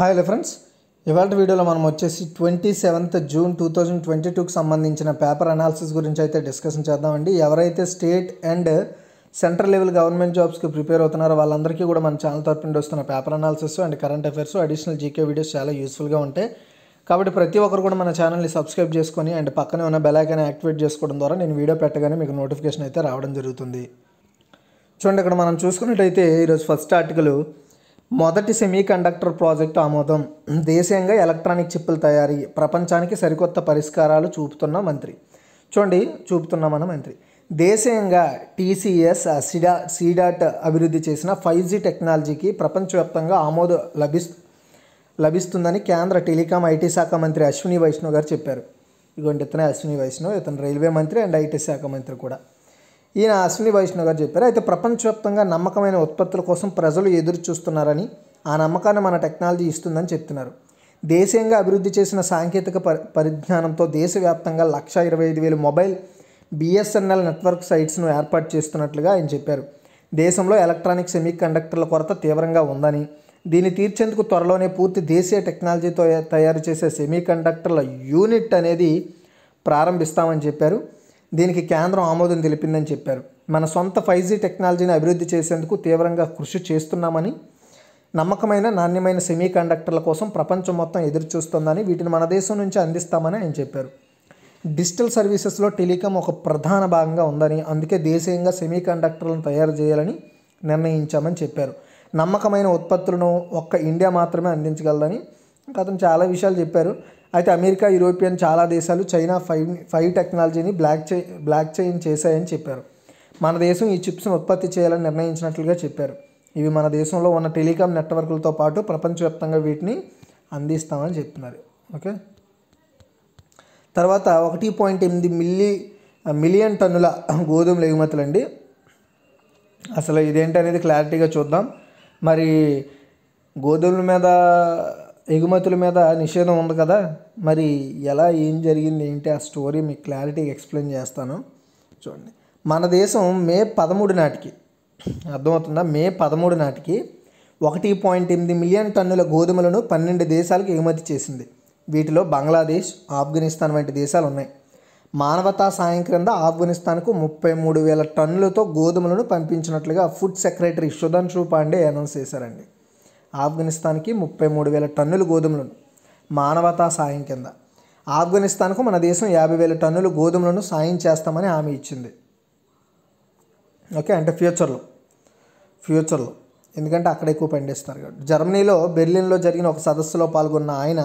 hi hello friends ఇవాళ వీడియోలో మనం వచ్చేసి twenty seventh June two thousand twenty టూకి సంబంధించిన పేపర్ అనాలిసిస్ గురించి అయితే డిస్కషన్ చేద్దామండి ఎవరైతే state and central level government జాబ్స్కి ప్రిపేర్ అవుతున్నారో వాళ్ళందరికీ కూడా మన ఛానల్ తరపు నుండి వస్తున్న paper analysis and current affairs additional GK videos చాలా యూస్ఫుల్గా ఉంటాయి కాబట్టి ప్రతి ఒక్కరు కూడా మన ఛానల్ని సబ్స్క్రైబ్ చేసుకొని అండ్ పక్కనే ఉన్న బెల్ యాక్టివేట్ చేసుకోవడం ద్వారా నేను వీడియో పెట్టగానే మీకు నోటిఫికేషన్ అయితే రావడం జరుగుతుంది చూడండి ఇక్కడ మనం చూసుకున్నట్టయితే ఈరోజు ఫస్ట్ ఆర్టికల్ మొదటి సెమీకండక్టర్ ప్రాజెక్టు ఆమోదం దేశీయంగా ఎలక్ట్రానిక్ చిప్పుల తయారీ ప్రపంచానికి సరికొత్త పరిష్కారాలు చూపుతున్న మంత్రి చూడండి చూపుతున్న మన మంత్రి దేశీయంగా టీసీఎస్ సిడా సిడాట్ అభివృద్ధి చేసిన ఫైవ్ జీ టెక్నాలజీకి ప్రపంచవ్యాప్తంగా ఆమోదం లభిస్తు లభిస్తుందని కేంద్ర టెలికాం ఐటీ శాఖ మంత్రి అశ్విని వైష్ణవ్ గారు చెప్పారు ఇదిగోండి ఇతనే అశ్విని వైష్ణవ్ ఇతను రైల్వే మంత్రి అండ్ ఐటీ శాఖ మంత్రి కూడా ఈయన అశ్విని వైష్ణవ్ గారు చెప్పారు అయితే ప్రపంచవ్యాప్తంగా నమ్మకమైన ఉత్పత్తుల కోసం ప్రజలు ఎదురు చూస్తున్నారని ఆ నమ్మకాన్ని మన టెక్నాలజీ ఇస్తుందని చెప్తున్నారు దేశీయంగా అభివృద్ధి చేసిన సాంకేతిక పరి పరిజ్ఞానంతో దేశవ్యాప్తంగా లక్ష ఇరవై ఐదు వేల మొబైల్ బిఎస్ఎన్ఎల్ నెట్వర్క్ సైట్స్ను ఏర్పాటు చేస్తున్నట్లుగా ఆయన చెప్పారు దేశంలో ఎలక్ట్రానిక్ సెమీ కండక్టర్ల కొరత తీవ్రంగా ఉందని దీన్ని తీర్చేందుకు త్వరలోనే పూర్తి దేశీయ టెక్నాలజీతో తయారు చేసే సెమీ కండక్టర్ల యూనిట్ అనేది ప్రారంభిస్తామని చెప్పారు దీనికి కేంద్రం ఆమోదం తెలిపిందని చెప్పారు మన సొంత ఫైవ్ జీ టెక్నాలజీని అభివృద్ధి చేసేందుకు తీవ్రంగా కృషి చేస్తున్నామని నమ్మకమైన నాణ్యమైన సెమీ కండక్టర్ల కోసం ప్రపంచం మొత్తం ఎదురుచూస్తోందని వీటిని మన దేశం నుంచి అందిస్తామని ఆయన చెప్పారు డిజిటల్ సర్వీసెస్లో టెలికాం ఒక ప్రధాన భాగంగా ఉందని అందుకే దేశీయంగా సెమీ కండక్టర్లను తయారు చేయాలని నిర్ణయించామని చెప్పారు నమ్మకమైన ఉత్పత్తులను ఒక్క ఇండియా మాత్రమే అందించగలదని అతను చాలా విషయాలు చెప్పారు అయితే అమెరికా యూరోపియన్ చాలా దేశాలు చైనా ఫైవ్ ఫైవ్ టెక్నాలజీని బ్లాక్ చే బ్లాక్ చైన్ చేశాయని చెప్పారు మన దేశం ఈ చిప్స్ను ఉత్పత్తి చేయాలని నిర్ణయించినట్లుగా చెప్పారు ఇవి మన దేశంలో ఉన్న టెలికాం నెట్వర్క్లతో పాటు ప్రపంచవ్యాప్తంగా వీటిని అందిస్తామని చెప్తున్నారు ఓకే తర్వాత ఒకటి పాయింట్ ఎనిమిది మిల్లి మిలియన్ టన్నుల గోధుమలు ఎగుమతులు అండి అసలు ఇదేంటి అనేది క్లారిటీగా చూద్దాం మరి గోధుమల మీద ఎగుమతుల మీద నిషేధం ఉంది కదా మరి ఎలా ఏం జరిగింది ఏంటి ఆ స్టోరీ మీకు క్లారిటీగా ఎక్స్ప్లెయిన్ చేస్తాను చూడండి మన దేశం మే పదమూడు నాటికి అర్థమవుతుందా మే పదమూడు నాటికి ఒకటి పాయింట్ ఎనిమిది మిలియన్ టన్నుల గోధుమలను పన్నెండు దేశాలకు ఎగుమతి చేసింది వీటిలో బంగ్లాదేశ్ ఆఫ్ఘనిస్తాన్ వంటి దేశాలు ఉన్నాయి మానవతా సాయం క్రింద ఆఫ్ఘనిస్తాన్కు ముప్పై మూడు వేల టన్నులతో గోధుమలను పంపించినట్లుగా food secretary Sudhanshu Pandey announce చేశారండి ఆఫ్ఘనిస్తాన్కి ముప్పై మూడు వేల టన్నుల గోధుమలను మానవతా సాయం కింద ఆఫ్ఘనిస్తాన్కు మన దేశం యాభై వేల టన్నుల గోధుమలను సాయం చేస్తామని హామీ ఇచ్చింది ఓకే అంటే ఫ్యూచర్లో ఫ్యూచర్లో ఎందుకంటే అక్కడ ఎక్కువ పండిస్తారు కాబట్టి జర్మనీలో బెర్లిన్లో జరిగిన ఒక సదస్సులో పాల్గొన్న ఆయన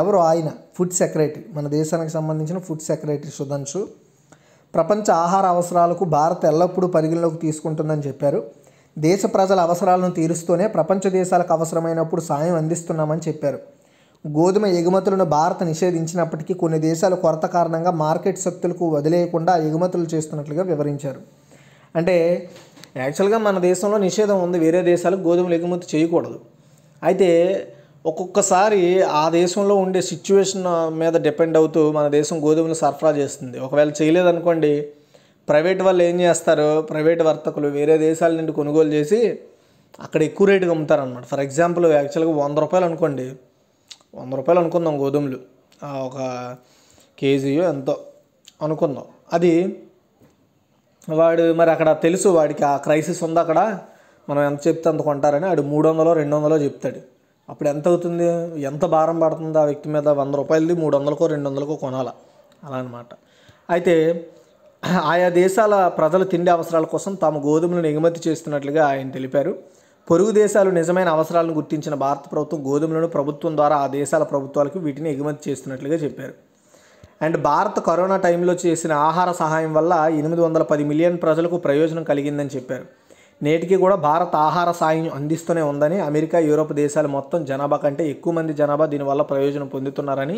ఎవరు ఆయన ఫుడ్ సెక్రటరీ మన దేశానికి సంబంధించిన ఫుడ్ సెక్రటరీ సుధాంశు ప్రపంచ ఆహార అవసరాలకు భారత్ ఎల్లప్పుడూ పరిగణలోకి తీసుకుంటుందని చెప్పారు దేశ ప్రజల అవసరాలను తీరుస్తూనే ప్రపంచ దేశాలకు అవసరమైనప్పుడు సాయం అందిస్తున్నామని చెప్పారు గోధుమ ఎగుమతులను భారత్ నిషేధించినప్పటికీ కొన్ని దేశాలు కొరత కారణంగా మార్కెట్ శక్తులకు వదిలేయకుండా ఎగుమతులు చేస్తున్నట్లుగా వివరించారు అంటే యాక్చువల్గా మన దేశంలో నిషేధం ఉంది వేరే దేశాలకు గోధుమలు ఎగుమతి చేయకూడదు అయితే ఒక్కొక్కసారి ఆ దేశంలో ఉండే సిచ్యువేషన్ మీద డిపెండ్ అవుతూ మన దేశం గోధుమలు సరఫరా చేస్తుంది ఒకవేళ చేయలేదనుకోండి ప్రైవేట్ వాళ్ళు ఏం చేస్తారు ప్రైవేట్ వర్తకులు వేరే దేశాల నుండి కొనుగోలు చేసి అక్కడ ఎక్కువ రేటుకి అమ్ముతారనమాట ఫర్ ఎగ్జాంపుల్ యాక్చువల్గా వంద రూపాయలు అనుకోండి వంద రూపాయలు అనుకుందాం గోధుమలు ఒక కేజీ ఎంతో అనుకుందాం అది వాడు మరి అక్కడ తెలుసు వాడికి ఆ క్రైసిస్ ఉంది అక్కడ మనం ఎంత చెప్తే అంత కొంటారని అది మూడు వందలో రెండు వందలో చెప్తాడు అప్పుడు ఎంత అవుతుంది ఎంత భారం పడుతుంది ఆ వ్యక్తి మీద వంద రూపాయలది మూడు వందలకో రెండు వందలకో కొనాలా అలా అనమాట అయితే ఆయా దేశాల ప్రజల తిండి అవసరాల కోసం తాము గోధుమలను ఎగుమతి చేస్తున్నట్లుగా ఆయన తెలిపారు పొరుగు దేశాలు నిజమైన అవసరాలను గుర్తించిన భారత ప్రభుత్వం గోధుమలను ప్రభుత్వం ద్వారా ఆ దేశాల ప్రభుత్వాలకు వీటిని ఎగుమతి చేస్తున్నట్లుగా చెప్పారు అండ్ భారత్ కరోనా టైంలో చేసిన ఆహార సహాయం వల్ల ఎనిమిది వందల పది మిలియన్ ప్రజలకు ప్రయోజనం కలిగిందని చెప్పారు నేటికి కూడా భారత్ ఆహార సాయం అందిస్తూనే ఉందని అమెరికా యూరోప్ దేశాలు మొత్తం జనాభా కంటే ఎక్కువ మంది జనాభా దీనివల్ల ప్రయోజనం పొందుతున్నారని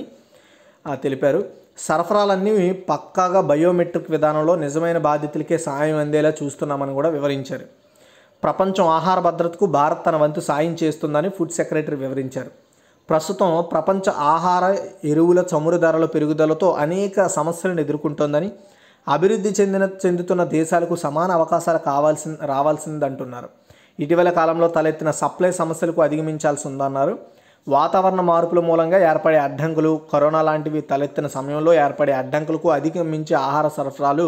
తెలిపారు సరఫరాలన్నీ పక్కాగా బయోమెట్రిక్ విధానంలో నిజమైన బాధితులకే సాయం అందేలా చూస్తున్నామని కూడా వివరించారు ప్రపంచం ఆహార భద్రతకు భారత్ తన వంతు సాయం చేస్తుందని ఫుడ్ సెక్రటరీ వివరించారు ప్రస్తుతం ప్రపంచ ఆహార ఎరువుల చమురు ధరల పెరుగుదలతో అనేక సమస్యలను ఎదుర్కొంటోందని అభివృద్ధి చెందిన చెందుతున్న దేశాలకు సమాన అవకాశాలు కావాల్సి రావాల్సిందంటున్నారు ఇటీవల కాలంలో తలెత్తిన సప్లై సమస్యలకు అధిగమించాల్సి ఉందన్నారు వాతావరణ మార్పుల మూలంగా ఏర్పడే అడ్డంకులు కరోనా లాంటివి తలెత్తిన సమయంలో ఏర్పడే అడ్డంకులకు అధిగమించి ఆహార సరఫరాలు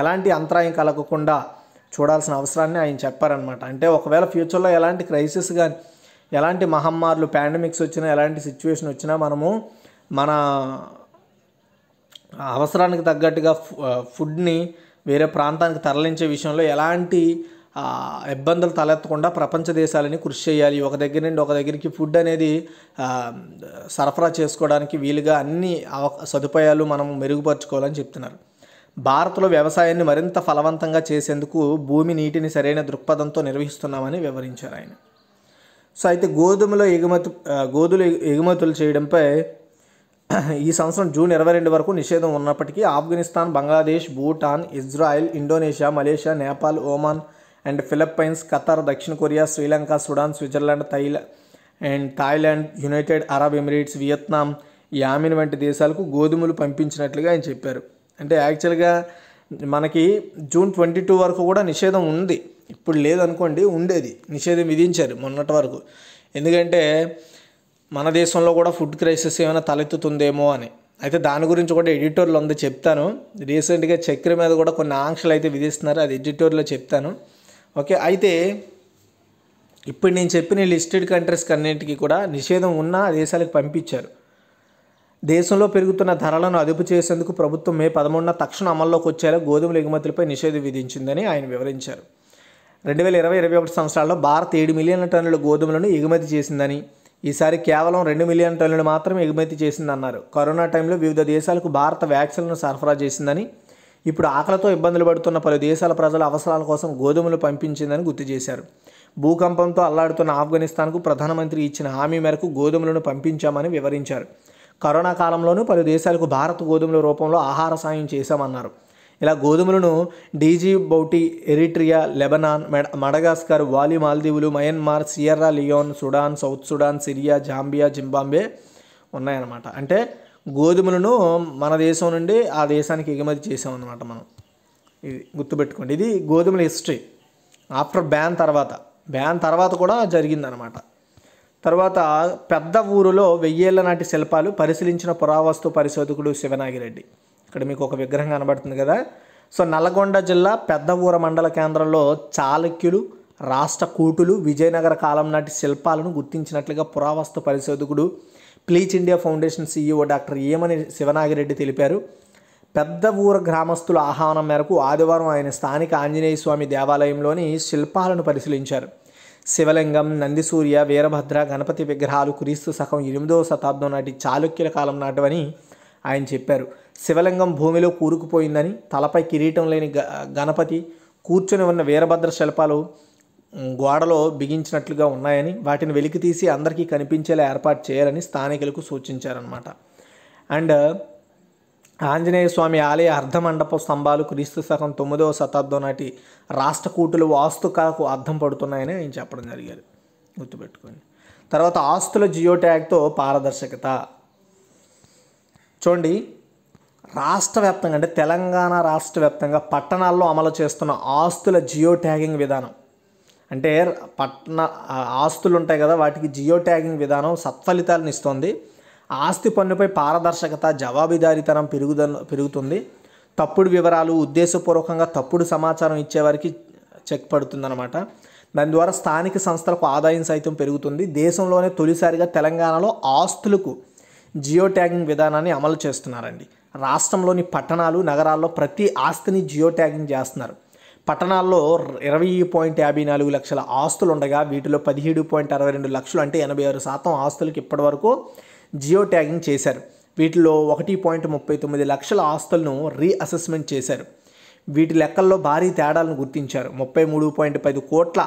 ఎలాంటి అంతరాయం కలగకుండా చూడాల్సిన అవసరాన్ని ఆయన చెప్పారనమాట అంటే ఒకవేళ ఫ్యూచర్లో ఎలాంటి క్రైసిస్ కానీ ఎలాంటి మహమ్మారులు పాండమిక్స్ వచ్చినా ఎలాంటి సిచ్యువేషన్ వచ్చినా మనము మన అవసరానికి తగ్గట్టుగా ఫుడ్ని వేరే ప్రాంతానికి తరలించే విషయంలో ఎలాంటి ఇబ్బందులు తలెత్తకుండా ప్రపంచ దేశాలని కృషి చేయాలి ఒక దగ్గర నుండి ఒక దగ్గరికి ఫుడ్ అనేది సరఫరా చేసుకోవడానికి వీలుగా అన్ని సదుపాయాలు మనం మెరుగుపరచుకోవాలని చెప్తున్నారు భారత్లో వ్యవసాయాన్ని మరింత ఫలవంతంగా చేసేందుకు భూమి నీటిని సరైన దృక్పథంతో నిర్వహిస్తున్నామని వివరించారు ఆయన సో అయితే గోధుమల ఎగుమతి గోధుల ఎగుమతులు చేయడంపై ఈ సంవత్సరం జూన్ ఇరవై రెండు వరకు నిషేధం ఉన్నప్పటికీ Afghanistan Bangladesh Bhutan Israel Indonesia Malaysia Nepal Oman and Philippines Qatar దక్షిణ కొరియా శ్రీలంక సుడాన్ స్విట్జర్లాండ్ థైలా and Thailand United Arab Emirates Vietnam Yemen వంటి దేశాలకు గోధుమలు పంపించినట్లుగా ఆయన చెప్పారు అంటే యాక్చువల్గా మనకి జూన్ ట్వంటీ టూ వరకు కూడా నిషేధం ఉంది ఇప్పుడు లేదనుకోండి ఉండేది నిషేధం విధించారు మొన్నటి వరకు ఎందుకంటే మన దేశంలో కూడా ఫుడ్ క్రైసిస్ ఏమైనా తలెత్తుతుందేమో అని అయితే దాని గురించి కూడా ఎడిటోర్లో ఉంది చెప్తాను రీసెంట్గా చక్ర మీద కూడా కొన్ని ఆంక్షలు అయితే విధిస్తున్నారు అది ఎడిటోర్లో చెప్తాను ఓకే అయితే ఇప్పుడు నేను చెప్పిన లిస్టెడ్ కంట్రీస్ కన్నింటికి కూడా నిషేధం ఉన్న దేశాలకు పంపించారు దేశంలో పెరుగుతున్న ధరలను అదుపు చేసేందుకు ప్రభుత్వం మే పదమూడున తక్షణ అమల్లోకి వచ్చేలా గోధుమల ఎగుమతులపై నిషేధం విధించిందని ఆయన వివరించారు రెండు వేల ఇరవై ఇరవై ఒకటి సంవత్సరాల్లో భారత్ ఏడు మిలియన్ల టన్నుల గోధుమలను ఎగుమతి చేసిందని ఈసారి కేవలం రెండు మిలియన్ టన్నులు మాత్రమే ఎగుమతి చేసిందన్నారు కరోనా టైంలో వివిధ దేశాలకు భారత వ్యాక్సిన్లను సరఫరా చేసిందని ఇప్పుడు ఆకలితో ఇబ్బందులు పడుతున్న పలు దేశాల ప్రజల అవసరాల కోసం గోధుమలు పంపించిందని గుర్తు చేశారు భూకంపంతో అల్లాడుతున్న ఆఫ్ఘనిస్తాన్కు ప్రధానమంత్రి ఇచ్చిన హామీ మేరకు గోధుమలను పంపించామని వివరించారు కరోనా కాలంలోనూ పలు దేశాలకు భారత్ గోధుమల రూపంలో ఆహార సాయం చేశామన్నారు ఇలా గోధుమలను Djibouti Eritrea Lebanon Madagascar వాలి మాల్దీవులు Myanmar Sierra Leone Sudan South Sudan Syria Zambia Zimbabwe ఉన్నాయన్నమాట అంటే గోధుమలను మన దేశం నుండి ఆ దేశానికి ఎగుమతి చేసామన్నమాట మనం ఇది గుర్తుపెట్టుకోండి ఇది గోధుమల హిస్టరీ ఆఫ్టర్ బ్యాన్ తర్వాత బ్యాన్ తర్వాత కూడా జరిగిందనమాట తర్వాత పెద్ద ఊరులో వెయ్యేళ్ల నాటి శిల్పాలు పరిశీలించిన పురావస్తు పరిశోధకుడు శివనాగిరెడ్డి ఇక్కడ మీకు ఒక విగ్రహం కనబడుతుంది కదా సో నల్గొండ జిల్లా పెద్ద ఊర మండల కేంద్రంలో చాళుక్యులు రాష్ట్ర కూటులు విజయనగర కాలం నాటి శిల్పాలను గుర్తించినట్లుగా పురావస్తు పరిశోధకుడు Pleach India Foundation CEO doctor ఏమని శివనాగిరెడ్డి తెలిపారు పెద్ద ఊర గ్రామస్తుల ఆహ్వానం మేరకు ఆదివారం ఆయన స్థానిక ఆంజనేయ స్వామి దేవాలయంలోని శిల్పాలను పరిశీలించారు శివలింగం నందిసూర్య వీరభద్ర గణపతి విగ్రహాలు క్రీస్తు శకం ఎనిమిదవ శతాబ్దం నాటి చాళుక్యుల కాలం నాటివని ఆయన చెప్పారు శివలింగం భూమిలో కూరుకుపోయిందని తలపై కిరీటం లేని గణపతి కూర్చొని ఉన్న వీరభద్ర శిల్పాలు గోడలో బిగించినట్లుగా ఉన్నాయని వాటిని వెలికి తీసి అందరికీ కనిపించేలా ఏర్పాటు చేయాలని స్థానికులకు సూచించారనమాట అండ్ ఆంజనేయ స్వామి ఆలయ అర్ధమండప స్తంభాలు క్రీస్తు శకం తొమ్మిదవ శతాబ్దం నాటి రాష్ట్రకూటుల వాస్తుకళకు అర్థం పడుతున్నాయని ఆయన చెప్పడం జరిగారు గుర్తుపెట్టుకోండి తర్వాత ఆస్తుల జియో ట్యాగ్తో పారదర్శకత చూడండి రాష్ట్ర వ్యాప్తంగా అంటే తెలంగాణ రాష్ట్ర వ్యాప్తంగా పట్టణాల్లో అమలు చేస్తున్న ఆస్తుల జియో ట్యాగింగ్ విధానం అంటే పట్టణ ఆస్తులు ఉంటాయి కదా వాటికి జియో ట్యాగింగ్ విధానం సత్ఫలితాలను ఇస్తుంది ఆస్తి పన్నుపై పారదర్శకత జవాబిదారితనం పెరుగుద పెరుగుతుంది తప్పుడు వివరాలు ఉద్దేశపూర్వకంగా తప్పుడు సమాచారం ఇచ్చేవారికి చెక్ పడుతుందన్నమాట దాని ద్వారా స్థానిక సంస్థలకు ఆదాయం సైతం పెరుగుతుంది దేశంలోనే తొలిసారిగా తెలంగాణలో ఆస్తులకు జియో ట్యాగింగ్ విధానాన్ని అమలు చేస్తున్నారండి రాష్ట్రంలోని పట్టణాలు నగరాల్లో ప్రతి ఆస్తిని జియో ట్యాగింగ్ చేస్తున్నారు పట్టణాల్లో ఇరవై పాయింట్ యాభై నాలుగు లక్షల ఆస్తులు ఉండగా వీటిలో పదిహేడు పాయింట్ అరవై రెండు లక్షలు అంటే ఎనభై ఆరు శాతం ఆస్తులకు ఇప్పటి వరకు జియో ట్యాగింగ్ చేశారు వీటిలో ఒకటి పాయింట్ ముప్పై తొమ్మిది లక్షల ఆస్తులను రీఅసెస్మెంట్ చేశారు వీటి లెక్కల్లో భారీ తేడాలను గుర్తించారు ముప్పై మూడు పాయింట్ పది కోట్ల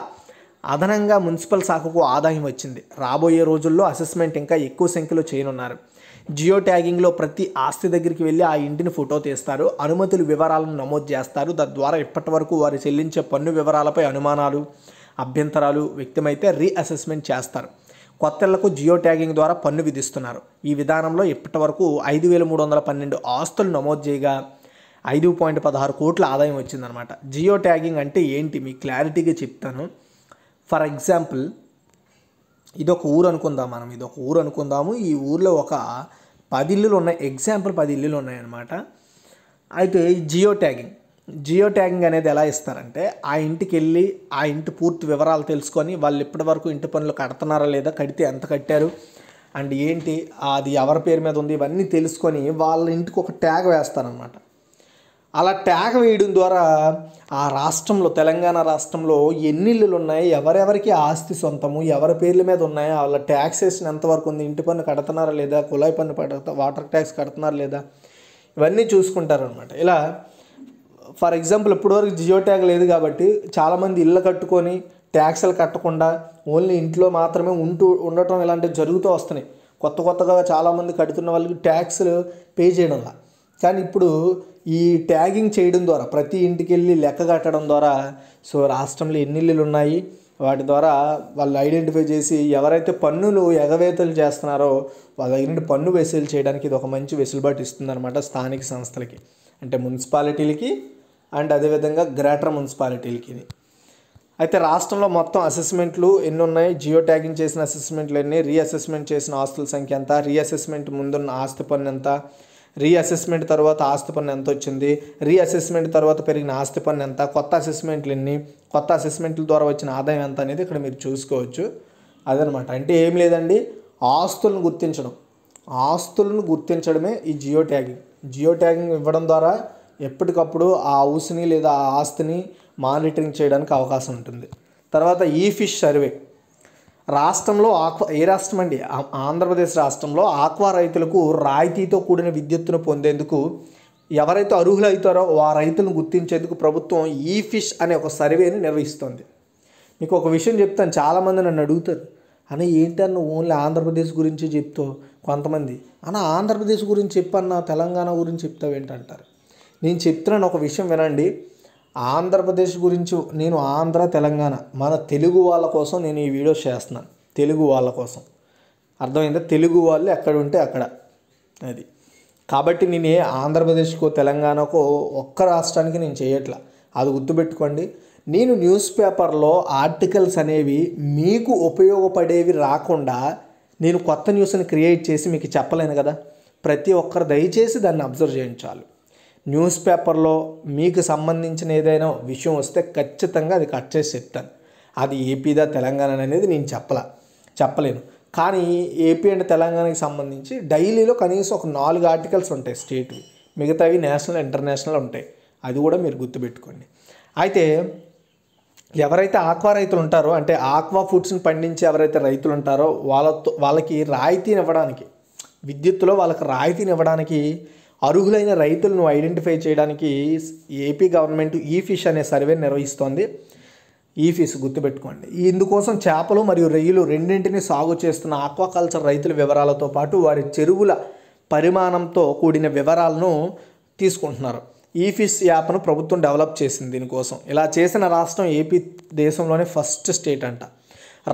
అదనంగా మున్సిపల్ శాఖకు ఆదాయం వచ్చింది రాబోయే రోజుల్లో అసెస్మెంట్ ఇంకా ఎక్కువ సంఖ్యలో చేయనున్నారు జియో ట్యాగింగ్లో ప్రతి ఆస్తి దగ్గరికి వెళ్ళి ఆ ఇంటిని ఫోటో తీస్తారు అనుమతులు వివరాలను నమోదు చేస్తారు తద్వారా ఇప్పటి వరకు వారు చెల్లించే పన్ను వివరాలపై అనుమానాలు అభ్యంతరాలు వ్యక్తమైతే రీఅసెస్మెంట్ చేస్తారు కొత్తళ్లకు జియో ట్యాగింగ్ ద్వారా పన్ను విధిస్తున్నారు ఈ విధానంలో ఇప్పటి వరకు ఐదు వేల మూడు వందల పన్నెండు ఆస్తులు నమోదు చేయగా ఐదు పాయింట్ పదహారు కోట్ల ఆదాయం వచ్చిందనమాట జియో ట్యాగింగ్ అంటే ఏంటి మీ క్లారిటీగా చెప్తాను ఫర్ ఎగ్జాంపుల్ ఇదొక ఊరు అనుకుందాం మనం ఇదొక ఊరు అనుకుందాము ఈ ఊర్లో ఒక పది ఇల్లులు ఉన్నాయి ఎగ్జాంపుల్ పది ఇల్లులు ఉన్నాయన్నమాట అయితే జియో ట్యాగింగ్ జియో ట్యాగింగ్ అనేది ఎలా ఇస్తారంటే ఆ ఇంటికి వెళ్ళి ఆ ఇంటి పూర్తి వివరాలు తెలుసుకొని వాళ్ళు ఇప్పటి వరకు ఇంటి పనులు కడుతున్నారా లేదా కడితే ఎంత కట్టారు అండ్ ఏంటి అది ఎవరి పేరు మీద ఉంది ఇవన్నీ తెలుసుకొని వాళ్ళ ఇంటికి ఒక ట్యాగ్ వేస్తారనమాట అలా ట్యాగ్ వేయడం ద్వారా ఆ రాష్ట్రంలో తెలంగాణ రాష్ట్రంలో ఎన్ని ఇళ్ళు ఉన్నాయి ఎవరెవరికి ఆస్తి సొంతము ఎవరి పేర్ల మీద ఉన్నాయి వాళ్ళ ట్యాక్సేషన్ ఎంతవరకు ఉంది ఇంటి పన్ను కడుతున్నారా లేదా కులాయి పన్ను కడతా వాటర్ ట్యాక్స్ కడుతున్నారా లేదా ఇవన్నీ చూసుకుంటారనమాట ఇలా ఫర్ ఎగ్జాంపుల్ ఇప్పటివరకు జియో ట్యాగ్ లేదు కాబట్టి చాలామంది ఇళ్ళు కట్టుకొని ట్యాక్స్లు కట్టకుండా ఓన్లీ ఇంట్లో మాత్రమే ఉంటూ ఉండటం ఇలాంటివి జరుగుతూ వస్తున్నాయి కొత్త కొత్తగా చాలామంది కడుతున్న వాళ్ళకి ట్యాక్స్లు పే చేయడంలా కానీ ఇప్పుడు ఈ ట్యాగింగ్ చేయడం ద్వారా ప్రతి ఇంటికి వెళ్ళి లెక్క కట్టడం ద్వారా సో రాష్ట్రంలో ఎన్ని ఇల్లులు ఉన్నాయి వాటి ద్వారా వాళ్ళు ఐడెంటిఫై చేసి ఎవరైతే పన్నులు ఎగవేతలు చేస్తున్నారో వాళ్ళ దగ్గర నుండి పన్ను వెసూలు చేయడానికి ఇది ఒక మంచి వెసులుబాటు ఇస్తుందన్నమాట స్థానిక సంస్థలకి అంటే మున్సిపాలిటీలకి అండ్ అదేవిధంగా గ్రేటర్ మున్సిపాలిటీలకి అయితే రాష్ట్రంలో మొత్తం అసెస్మెంట్లు ఎన్ని ఉన్నాయి జియో ట్యాగింగ్ చేసిన అసెస్మెంట్లు ఎన్ని రీఅసెస్మెంట్ చేసిన ఆస్తుల సంఖ్య ఎంత రీఅసెస్మెంట్ ముందున్న ఆస్తి పన్ను ఎంత రీఅసెస్మెంట్ తర్వాత ఆస్తి పన్ను ఎంత వచ్చింది రీఅసెస్మెంట్ తర్వాత పెరిగిన ఆస్తి పన్ను ఎంత కొత్త అసెస్మెంట్లు ఎన్ని కొత్త అసెస్మెంట్ల ద్వారా వచ్చిన ఆదాయం ఎంత అనేది ఇక్కడ మీరు చూసుకోవచ్చు అదనమాట అంటే ఏం లేదండి ఆస్తులను గుర్తించడం ఆస్తులను గుర్తించడమే ఈ జియో ట్యాగింగ్ జియో ట్యాగింగ్ ఇవ్వడం ద్వారా ఎప్పటికప్పుడు ఆ హౌస్ని లేదా ఆ ఆస్తిని మానిటరింగ్ చేయడానికి అవకాశం ఉంటుంది తర్వాత ఈ ఫిష్ సర్వే రాష్ట్రంలో ఆక్వా ఏ రాష్ట్రం అండి ఆంధ్రప్రదేశ్ రాష్ట్రంలో ఆక్వా రైతులకు రాయితీతో కూడిన విద్యుత్తును పొందేందుకు ఎవరైతే అర్హులవుతారో ఆ రైతులను గుర్తించేందుకు ప్రభుత్వం ఈ ఫిష్ అనే ఒక సర్వేని నిర్వహిస్తుంది మీకు ఒక విషయం చెప్తాను చాలామంది నన్ను అడుగుతారు అని ఏంటన్న ఓన్లీ ఆంధ్రప్రదేశ్ గురించి చెప్తావు కొంతమంది అన్న ఆంధ్రప్రదేశ్ గురించి చెప్పన్నా తెలంగాణ గురించి చెప్తావు ఏంటంటారు నేను చెప్తున్నాను ఒక విషయం వినండి ఆంధ్రప్రదేశ్ గురించి నేను ఆంధ్ర తెలంగాణ మన తెలుగు వాళ్ళ కోసం నేను ఈ వీడియో చేస్తున్నాను తెలుగు వాళ్ళ కోసం అర్థమైందా తెలుగు వాళ్ళు ఎక్కడ ఉంటే అక్కడ అది కాబట్టి నేను ఏ ఆంధ్రప్రదేశ్కో తెలంగాణకో ఒక్క రాష్ట్రానికి నేను చేయట్ల అది గుర్తుపెట్టుకోండి నేను న్యూస్ పేపర్లో ఆర్టికల్స్ అనేవి మీకు ఉపయోగపడేవి రాకుండా నేను కొత్త న్యూస్ని క్రియేట్ చేసి మీకు చెప్పలేను కదా ప్రతి ఒక్కరు దయచేసి దాన్ని అబ్జర్వ్ చేయించాలి న్యూస్ పేపర్లో మీకు సంబంధించిన ఏదైనా విషయం వస్తే ఖచ్చితంగా అది కట్ చేసి చెప్తాను అది ఏపీదా తెలంగాణ అనేది నేను చెప్పలా చెప్పలేను కానీ ఏపీ అండ్ తెలంగాణకి సంబంధించి డైలీలో కనీసం ఒక నాలుగు ఆర్టికల్స్ ఉంటాయి స్టేట్వి మిగతావి నేషనల్ ఇంటర్నేషనల్ ఉంటాయి అది కూడా మీరు గుర్తుపెట్టుకోండి అయితే ఎవరైతే ఆక్వా రైతులు ఉంటారో అంటే ఆక్వా ఫుడ్స్ని పండించే ఎవరైతే రైతులు ఉంటారో వాళ్ళతో వాళ్ళకి రాయితీని ఇవ్వడానికి విద్యుత్తులో వాళ్ళకి రాయితీని ఇవ్వడానికి అర్హులైన రైతులను ఐడెంటిఫై చేయడానికి ఏపీ గవర్నమెంట్ ఈ ఫిష్ అనే సర్వే నిర్వహిస్తోంది ఈ ఫిష్ గుర్తుపెట్టుకోండి ఇందుకోసం చేపలు మరియు రొయ్యలు రెండింటిని సాగు చేస్తున్న ఆక్వాకల్చర్ రైతుల వివరాలతో పాటు వారి చెరువుల పరిమాణంతో కూడిన వివరాలను తీసుకుంటున్నారు ఈ ఫిష్ యాప్ను ప్రభుత్వం డెవలప్ చేసింది దీనికోసం ఇలా చేసిన రాష్ట్రం ఏపీ దేశంలోనే ఫస్ట్ స్టేట్ అంట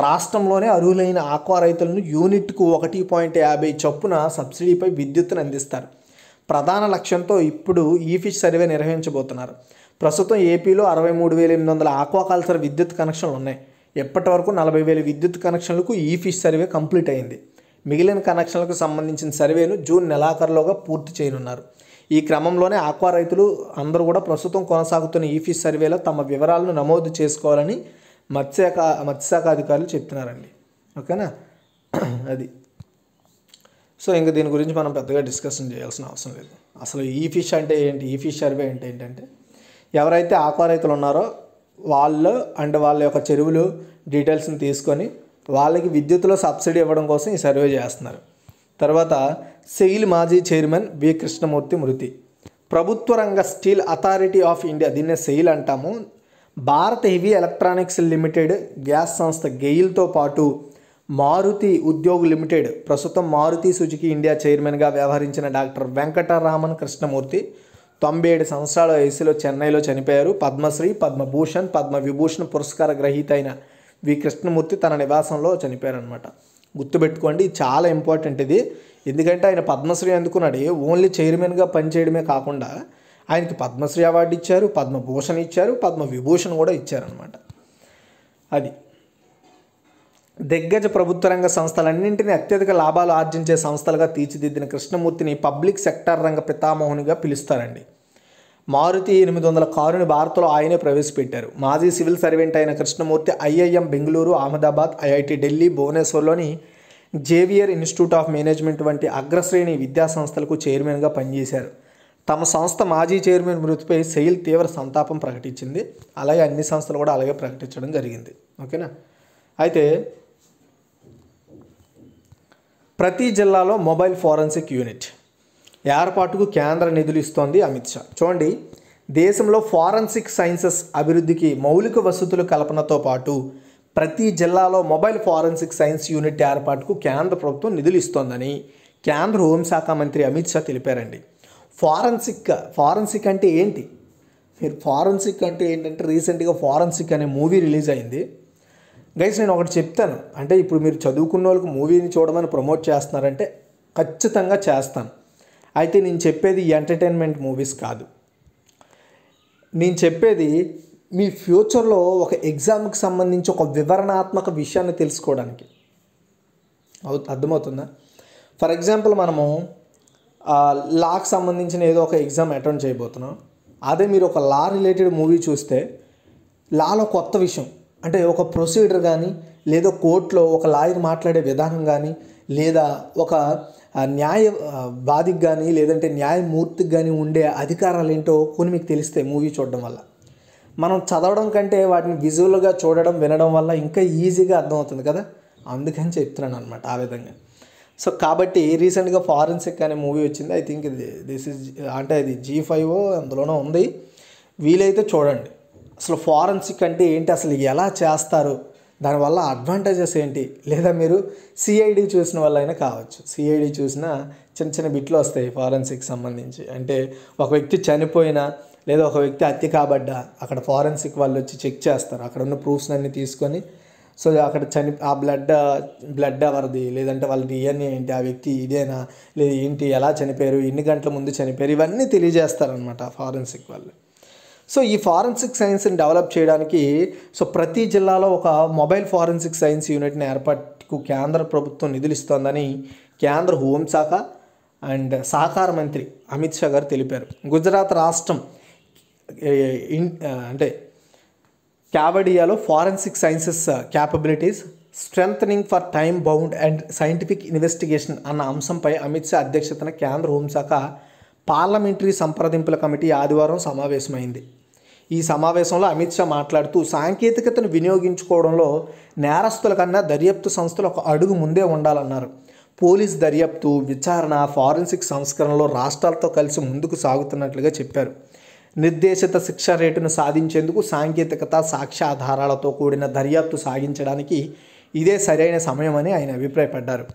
రాష్ట్రంలోనే అర్హులైన ఆక్వా రైతులను యూనిట్కు ఒకటి పాయింట్ యాభై చొప్పున సబ్సిడీపై విద్యుత్తును అందిస్తారు ప్రధాన లక్ష్యంతో ఇప్పుడు ఈ ఫిష్ సర్వే నిర్వహించబోతున్నారు ప్రస్తుతం ఏపీలో అరవై మూడు వేల ఎనిమిది వందల ఆక్వాకల్చర్ విద్యుత్ కనెక్షన్లు ఉన్నాయి ఎప్పటి వరకు నలభై వేల విద్యుత్ కనెక్షన్లకు ఈ ఫిష్ సర్వే కంప్లీట్ అయింది మిగిలిన కనెక్షన్లకు సంబంధించిన సర్వేను జూన్ నెలాఖరులోగా పూర్తి చేయనున్నారు ఈ క్రమంలోనే ఆక్వా రైతులు అందరూ కూడా ప్రస్తుతం కొనసాగుతున్న ఈ ఫిష్ సర్వేలో తమ వివరాలను నమోదు చేసుకోవాలని మత్స్యక మత్స్యశాఖ అధికారులు చెప్తున్నారండి ఓకేనా అది సో ఇంకా దీని గురించి మనం పెద్దగా డిస్కషన్ చేయాల్సిన అవసరం లేదు అసలు ఈ ఫిష్ అంటే ఏంటి ఈ ఫిష్ సర్వే అంటే ఏంటంటే ఎవరైతే ఆక్వా రైతులు ఉన్నారో వాళ్ళు అండ్ వాళ్ళ యొక్క చెరువులు డీటెయిల్స్ని తీసుకొని వాళ్ళకి విద్యుత్లో సబ్సిడీ ఇవ్వడం కోసం ఈ సర్వే చేస్తున్నారు తర్వాత సెయిల్ మాజీ చైర్మన్ వి కృష్ణమూర్తి మృతి ప్రభుత్వ రంగ స్టీల్ అథారిటీ ఆఫ్ ఇండియా దీన్నే సెయిల్ అంటాము భారత హెవీ ఎలక్ట్రానిక్స్ లిమిటెడ్ గ్యాస్ సంస్థ గెయిల్తో పాటు మారుతి ఉద్యోగ్ లిమిటెడ్ ప్రస్తుతం మారుతి సుజుకి ఇండియా చైర్మన్గా వ్యవహరించిన డాక్టర్ వెంకటరామన్ కృష్ణమూర్తి తొంభై ఏడు సంవత్సరాల వయసులో చెన్నైలో చనిపోయారు పద్మశ్రీ పద్మభూషణ్ పద్మవిభూషణ్ పురస్కార గ్రహీత అయిన వి కృష్ణమూర్తి తన నివాసంలో చనిపోయారనమాట గుర్తుపెట్టుకోండి చాలా ఇంపార్టెంట్ ఇది ఎందుకంటే ఆయన పద్మశ్రీ అందుకున్నాడు ఓన్లీ చైర్మన్గా పనిచేయడమే కాకుండా ఆయనకి పద్మశ్రీ అవార్డు ఇచ్చారు పద్మభూషణ్ ఇచ్చారు పద్మవిభూషణ్ కూడా ఇచ్చారనమాట అది దిగ్గజ ప్రభుత్వ రంగ సంస్థలన్నింటినీ అత్యధిక లాభాలు ఆర్జించే సంస్థలుగా తీర్చిదిద్దిన కృష్ణమూర్తిని పబ్లిక్ సెక్టార్ రంగ పితామోహునిగా పిలుస్తారండి మారుతి ఎనిమిది వందల కారుని భారత్లో ఆయనే ప్రవేశపెట్టారు మాజీ సివిల్ సర్వెంట్ అయిన కృష్ణమూర్తి ఐఐఎం బెంగళూరు అహ్మదాబాద్ ఐఐటి ఢిల్లీ భువనేశ్వర్లోని జేవియర్ ఇన్స్టిట్యూట్ ఆఫ్ మేనేజ్మెంట్ వంటి అగ్రశ్రేణి విద్యా సంస్థలకు చైర్మన్గా పనిచేశారు తమ సంస్థ మాజీ చైర్మన్ మృతిపై సెయిల్ తీవ్ర సంతాపం ప్రకటించింది అలాగే అన్ని సంస్థలు కూడా అలాగే ప్రకటించడం జరిగింది ఓకేనా అయితే ప్రతి జిల్లాలో మొబైల్ ఫోరెన్సిక్ యూనిట్ ఏర్పాటుకు కేంద్ర నిధులు ఇస్తోంది అమిత్ షా చూడండి దేశంలో ఫారెన్సిక్ సైన్సెస్ అభివృద్ధికి మౌలిక వసతుల కల్పనతో పాటు ప్రతి జిల్లాలో మొబైల్ ఫారెన్సిక్ సైన్స్ యూనిట్ ఏర్పాటుకు కేంద్ర ప్రభుత్వం నిధులు ఇస్తోందని కేంద్ర హోంశాఖ మంత్రి అమిత్ షా తెలిపారండి ఫారెన్సిక్ ఫారెన్సిక్ అంటే ఏంటి మీరు ఫారెన్సిక్ అంటే ఏంటంటే రీసెంట్గా ఫారెన్సిక్ అనే మూవీ రిలీజ్ అయింది గైస్ నేను ఒకటి చెప్తాను అంటే ఇప్పుడు మీరు చదువుకున్న వాళ్ళకి మూవీని చూడమని ప్రమోట్ చేస్తున్నారంటే ఖచ్చితంగా చేస్తాను అయితే నేను చెప్పేది ఎంటర్టైన్మెంట్ మూవీస్ కాదు నేను చెప్పేది మీ ఫ్యూచర్లో ఒక ఎగ్జామ్కి సంబంధించి ఒక వివరణాత్మక విషయాన్ని తెలుసుకోవడానికి అవు అర్థమవుతుందా ఫర్ ఎగ్జాంపుల్ మనము లాకి సంబంధించిన ఏదో ఒక ఎగ్జామ్ అటెండ్ చేయబోతున్నాం అదే మీరు ఒక లా రిలేటెడ్ మూవీ చూస్తే లాలో కొత్త విషయం అంటే ఒక ప్రొసీడర్ కానీ లేదా కోర్టులో ఒక లాయర్ మాట్లాడే విధానం కానీ లేదా ఒక న్యాయ బాధికి కానీ లేదంటే న్యాయమూర్తికి కానీ ఉండే అధికారాలు ఏంటో కొన్ని మీకు తెలిస్తే మూవీ చూడడం వల్ల మనం చదవడం కంటే వాటిని విజువల్గా చూడడం వినడం వల్ల ఇంకా ఈజీగా అర్థమవుతుంది కదా అందుకని చెప్తున్నాను అనమాట ఆ విధంగా సో కాబట్టి రీసెంట్గా ఫారెన్సిక్ అనే మూవీ వచ్చింది ఐ థింక్ ఇది దిస్ ఇస్ అంటే అది జీ ఫైవ్ అందులోనే ఉంది వీలైతే చూడండి అసలు ఫారెన్సిక్ అంటే ఏంటి అసలు ఎలా చేస్తారు దానివల్ల అడ్వాంటేజెస్ ఏంటి లేదా మీరు సిఐడి చూసిన వాళ్ళైనా కావచ్చు సిఐడి చూసిన చిన్న చిన్న బిట్లు వస్తాయి ఫారెన్సిక్ సంబంధించి అంటే ఒక వ్యక్తి చనిపోయినా లేదా ఒక వ్యక్తి హత్య కాబడ్డా అక్కడ ఫారెన్సిక్ వాళ్ళు వచ్చి చెక్ చేస్తారు అక్కడ ఉన్న ప్రూఫ్స్ అన్నీ తీసుకొని సో అక్కడ చని ఆ బ్లడ్ బ్లడ్ ఎవరిది లేదంటే వాళ్ళ డిఎన్ఏ ఏంటి ఆ వ్యక్తి ఇదేనా లేదా ఏంటి ఎలా చనిపోయారు ఎన్ని గంటల ముందు చనిపోయారు ఇవన్నీ తెలియజేస్తారనమాట ఫారెన్సిక్ వాళ్ళు సో ఈ ఫారెన్సిక్ సైన్స్ని డెవలప్ చేయడానికి సో ప్రతి జిల్లాలో ఒక మొబైల్ ఫారెన్సిక్ సైన్స్ యూనిట్ని ఏర్పాటుకు కేంద్ర ప్రభుత్వం నిధులిస్తోందని కేంద్ర హోంశాఖ అండ్ సహకార మంత్రి అమిత్ షా గారు తెలిపారు గుజరాత్ రాష్ట్రం అంటే క్యాబడియాలో forensic sciences capabilities strengthening for time bound and scientific investigation అన్న అంశంపై అమిత్ షా అధ్యక్షతన కేంద్ర హోంశాఖ పార్లమెంటరీ సంప్రదింపుల కమిటీ ఆదివారం సమావేశమైంది ఈ సమావేశంలో అమిత్ షా మాట్లాడుతూ సాంకేతికతను వినియోగించుకోవడంలో నేరస్తుల కన్నా దర్యాప్తు సంస్థలు ఒక అడుగు ముందే ఉండాలన్నారు పోలీస్ దర్యాప్తు విచారణ ఫారెన్సిక్ సంస్కరణలో రాష్ట్రాలతో కలిసి ముందుకు సాగుతున్నట్లుగా చెప్పారు నిర్దేశిత శిక్ష రేటును సాధించేందుకు సాంకేతికత సాక్ష్యాధారాలతో కూడిన దర్యాప్తు సాగించడానికి ఇదే సరైన సమయమని ఆయన అభిప్రాయపడ్డారు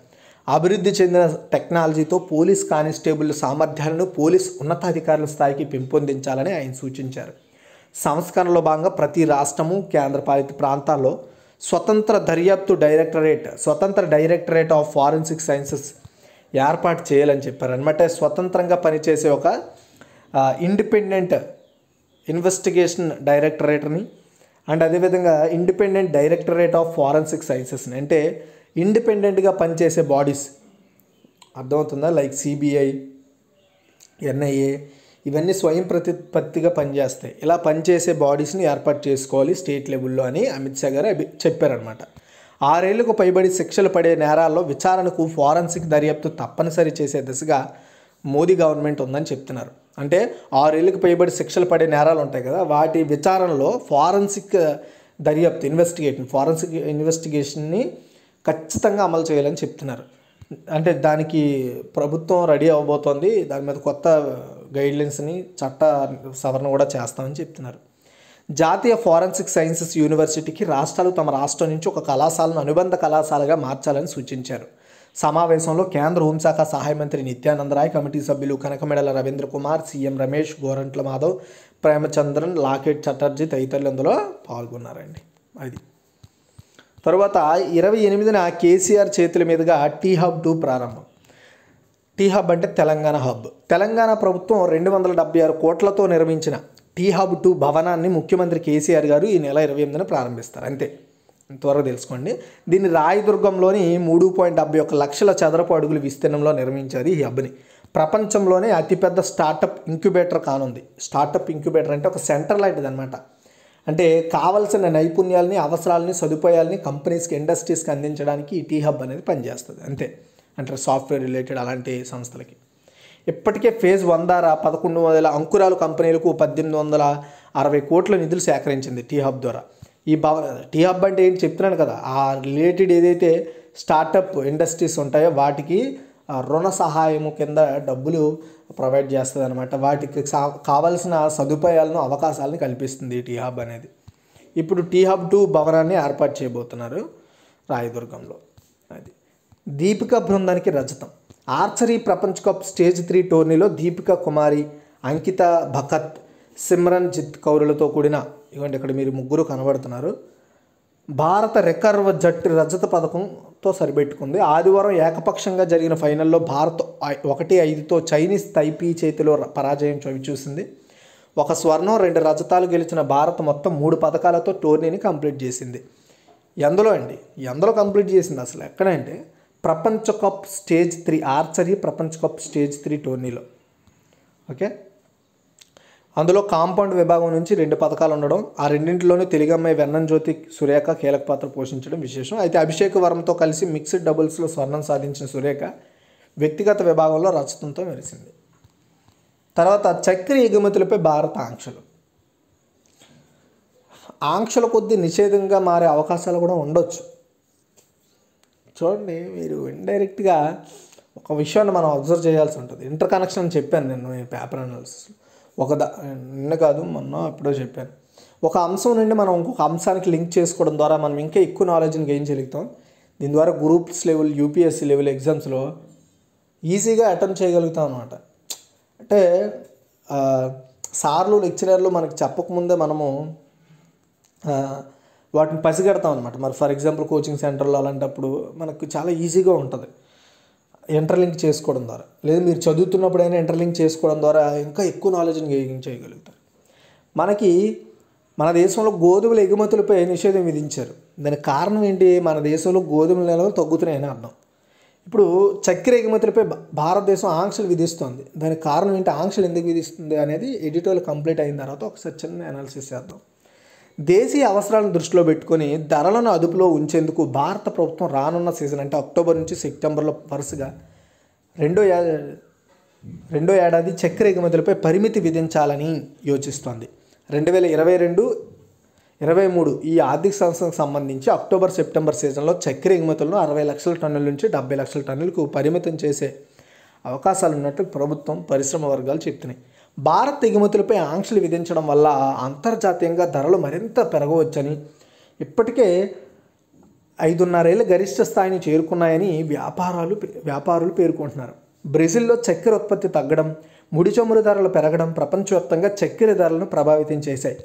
అభివృద్ధి చెందిన టెక్నాలజీతో పోలీస్ కానిస్టేబుల్ సామర్థ్యాలను పోలీస్ ఉన్నతాధికారుల స్థాయికి పెంపొందించాలని ఆయన సూచించారు సంస్కరణలో భాగంగా ప్రతి రాష్ట్రము కేంద్రపాలిత ప్రాంతాల్లో స్వతంత్ర దర్యాప్తు డైరెక్టరేట్ స్వతంత్ర డైరెక్టరేట్ ఆఫ్ ఫారెన్సిక్ సైన్సెస్ ఏర్పాటు చేయాలని చెప్పారు అనమాట స్వతంత్రంగా పనిచేసే ఒక ఇండిపెండెంట్ ఇన్వెస్టిగేషన్ డైరెక్టరేట్ని అండ్ అదేవిధంగా ఇండిపెండెంట్ డైరెక్టరేట్ ఆఫ్ ఫారెన్సిక్ సైన్సెస్ని అంటే ఇండిపెండెంట్గా పనిచేసే బాడీస్ అర్థమవుతుందా లైక్ సిబిఐ ఎన్ఐఏ ఇవన్నీ స్వయం ప్రతిపత్తిగా పనిచేస్తాయి ఇలా పనిచేసే బాడీస్ని ఏర్పాటు చేసుకోవాలి స్టేట్ లెవెల్లో అని అమిత్ షా గారు చెప్పారనమాట ఆరేళ్లకు పైబడి శిక్షలు పడే నేరాల్లో విచారణకు ఫారెన్సిక్ దర్యాప్తు తప్పనిసరి చేసే దిశగా మోదీ గవర్నమెంట్ ఉందని చెప్తున్నారు అంటే ఆరేళ్లకు పైబడి శిక్షలు పడే నేరాలు ఉంటాయి కదా వాటి విచారణలో ఫారెన్సిక్ దర్యాప్తు ఇన్వెస్టిగేషన్ ఫారెన్సిక్ ఇన్వెస్టిగేషన్ని ఖచ్చితంగా అమలు చేయాలని చెప్తున్నారు అంటే దానికి ప్రభుత్వం రెడీ అవ్వబోతోంది దాని మీద కొత్త గైడ్లైన్స్ని చట్ట సవరణ కూడా చేస్తామని చెప్తున్నారు జాతీయ ఫారెన్సిక్ సైన్సెస్ యూనివర్సిటీకి రాష్ట్రాలు తమ రాష్ట్రం నుంచి ఒక కళాశాలను అనుబంధ కళాశాలగా మార్చాలని సూచించారు సమావేశంలో కేంద్ర హోంశాఖ సహాయ మంత్రి నిత్యానందరాయ్ కమిటీ సభ్యులు కనకమెడల రవీంద్ర కుమార్ సీఎం రమేష్ గోరంట్ల మాధవ్ ప్రేమచంద్రన్ లాకెట్ చటర్జీ తదితరులు అందులో పాల్గొన్నారండి అది తర్వాత ఇరవై ఎనిమిదిన కేసీఆర్ చేతుల మీదుగా టీ హబ్ టూ ప్రారంభం టీ హబ్ అంటే తెలంగాణ హబ్ తెలంగాణ ప్రభుత్వం రెండు వందల డెబ్బై ఆరు కోట్లతో నిర్మించిన టీ హబ్ టూ భవనాన్ని ముఖ్యమంత్రి కేసీఆర్ గారు ఈ నెల ఇరవై ఎనిమిదిన ప్రారంభిస్తారు అంతే త్వరగా తెలుసుకోండి దీన్ని రాయదుర్గంలోని మూడు పాయింట్ డెబ్బై ఒక లక్షల చదరపు అడుగుల విస్తీర్ణంలో నిర్మించారు ఈ హబ్ని ప్రపంచంలోనే అతిపెద్ద స్టార్టప్ ఇంక్యుబేటర్ కానుంది స్టార్టప్ ఇంక్యుబేటర్ అంటే ఒక సెంటర్ ఇది అనమాట అంటే కావలసిన నైపుణ్యాలని అవసరాలని సదుపాయాలని కంపెనీస్కి ఇండస్ట్రీస్కి అందించడానికి ఈ టీ హబ్ అనేది పనిచేస్తుంది అంతే అంటే సాఫ్ట్వేర్ రిలేటెడ్ అలాంటి సంస్థలకి ఇప్పటికే ఫేజ్ వన్ ద్వారా పదకొండు వందల అంకురాలు కంపెనీలకు పద్దెనిమిది వందల అరవై కోట్ల నిధులు సేకరించింది టీ హబ్ ద్వారా ఈ భవన టీ హబ్ అంటే ఏంటి చెప్తున్నాను కదా ఆ రిలేటెడ్ ఏదైతే స్టార్టప్ ఇండస్ట్రీస్ ఉంటాయో వాటికి రుణ సహాయము కింద డబ్బులు ప్రొవైడ్ చేస్తుంది అనమాట వాటికి కావాల్సిన సదుపాయాలను అవకాశాలను కల్పిస్తుంది టీ హబ్ అనేది ఇప్పుడు టీ హబ్ టూ భవనాన్ని ఏర్పాటు చేయబోతున్నారు రాయదుర్గంలో అది దీపిక బృందానికి రజతం ఆర్చరీ ప్రపంచ కప్ స్టేజ్ త్రీ టోర్నీలో దీపిక కుమారి అంకిత భకత్ సిమ్రన్ జిత్ కౌరులతో కూడిన ఇవ్వండి ఇక్కడ మీరు ముగ్గురు కనబడుతున్నారు భారత రికర్వ్ జట్టు రజత పథకంతో సరిపెట్టుకుంది ఆదివారం ఏకపక్షంగా జరిగిన ఫైనల్లో భారత్ ఒకటి ఐదుతో చైనీస్ తైపీ చేతిలో పరాజయం చూసింది ఒక స్వర్ణం రెండు రజతాలు గెలిచిన భారత్ మొత్తం మూడు పథకాలతో టోర్నీని కంప్లీట్ చేసింది ఎందులో అండి ఎందులో కంప్లీట్ చేసింది అసలు ఎక్కడంటే ప్రపంచ కప్ స్టేజ్ త్రీ ఆర్చరీ ప్రపంచ కప్ స్టేజ్ త్రీ టోర్నీలో ఓకే అందులో కాంపౌండ్ విభాగం నుంచి రెండు పథకాలు ఉండడం ఆ రెండింటిలోనూ తెలుగమ్మాయి వెన్నం జ్యోతి సురేఖ కీలక పాత్ర పోషించడం విశేషం అయితే అభిషేక్ వరంతో కలిసి మిక్స్డ్ డబుల్స్లో స్వర్ణం సాధించిన సురేఖ వ్యక్తిగత విభాగంలో రచతంతో మెరిసింది తర్వాత చక్కెర ఎగుమతులపై భారత ఆంక్షలు ఆంక్షల కొద్దీ నిషేధంగా మారే అవకాశాలు కూడా ఉండొచ్చు చూడండి మీరు ఇండైరెక్ట్గా ఒక విషయాన్ని మనం అబ్జర్వ్ చేయాల్సి ఉంటుంది ఇంటర్ కనెక్షన్ చెప్పాను నేను పేపర్ అనాలిసిస్లో ఒక నిన్న కాదు మొన్న ఎప్పుడో చెప్పాను ఒక అంశం నుండి మనం ఇంకొక అంశానికి లింక్ చేసుకోవడం ద్వారా మనం ఇంకా ఎక్కువ నాలెడ్జ్ని గెయిన్ చేయగలుగుతాం దీని ద్వారా గ్రూప్స్ లెవెల్ యూపీఎస్సీ లెవెల్ ఎగ్జామ్స్లో ఈజీగా అటెంప్ట్ చేయగలుగుతాం అనమాట అంటే సార్లు లెక్చరర్లు మనకు చెప్పకముందే మనము వాటిని పసిగడతాం అనమాట మరి ఫర్ ఎగ్జాంపుల్ కోచింగ్ సెంటర్లో అలాంటప్పుడు మనకు చాలా ఈజీగా ఉంటుంది ఇంటర్లింక్ చేసుకోవడం ద్వారా లేదా మీరు చదువుతున్నప్పుడైనా ఇంటర్లింక్ చేసుకోవడం ద్వారా ఇంకా ఎక్కువ నాలెడ్జ్ని గెయిన్ చేయగలుగుతారు మనకి మన దేశంలో గోధుమల ఎగుమతులపై నిషేధం విధించారు దానికి కారణం ఏంటి మన దేశంలో గోధుమ నిలవలు తగ్గుతున్నాయని అర్థం ఇప్పుడు చక్కెర ఎగుమతులపై భారతదేశం ఆంక్షలు విధిస్తుంది దానికి కారణం ఏంటి ఆంక్షలు ఎందుకు విధిస్తుంది అనేది ఎడిటోల్ కంప్లీట్ అయిన తర్వాత ఒకసారి చిన్న అనాలిసిస్ చేద్దాం దేశీయ అవసరాలను దృష్టిలో పెట్టుకొని ధరలను అదుపులో ఉంచేందుకు భారత ప్రభుత్వం రానున్న సీజన్ అంటే అక్టోబర్ నుంచి సెప్టెంబర్లో వరుసగా రెండో రెండో ఏడాది చక్కెర ఎగుమతులపై పరిమితి విధించాలని యోచిస్తోంది రెండు వేల ఇరవై రెండు ఇరవై మూడు ఈ ఆర్థిక సంవత్సరం సంబంధించి అక్టోబర్ సెప్టెంబర్ సీజన్లో చక్కెర ఎగుమతులను అరవై లక్షల టన్నుల నుంచి డెబ్బై లక్షల టన్నులకు పరిమితం చేసే అవకాశాలు ఉన్నట్లు ప్రభుత్వం పరిశ్రమ వర్గాలు చెప్తున్నాయి భారత్ ఎగుమతులపై ఆంక్షలు విధించడం వల్ల అంతర్జాతీయంగా ధరలు మరింత పెరగవచ్చని ఇప్పటికే ఐదున్నరేళ్ళ గరిష్ట స్థాయిని చేరుకున్నాయని వ్యాపారాలు వ్యాపారులు పేర్కొంటున్నారు బ్రెజిల్లో చక్కెర ఉత్పత్తి తగ్గడం ముడి చమురు ధరలు పెరగడం ప్రపంచవ్యాప్తంగా చక్కెర ధరలను ప్రభావితం చేశాయి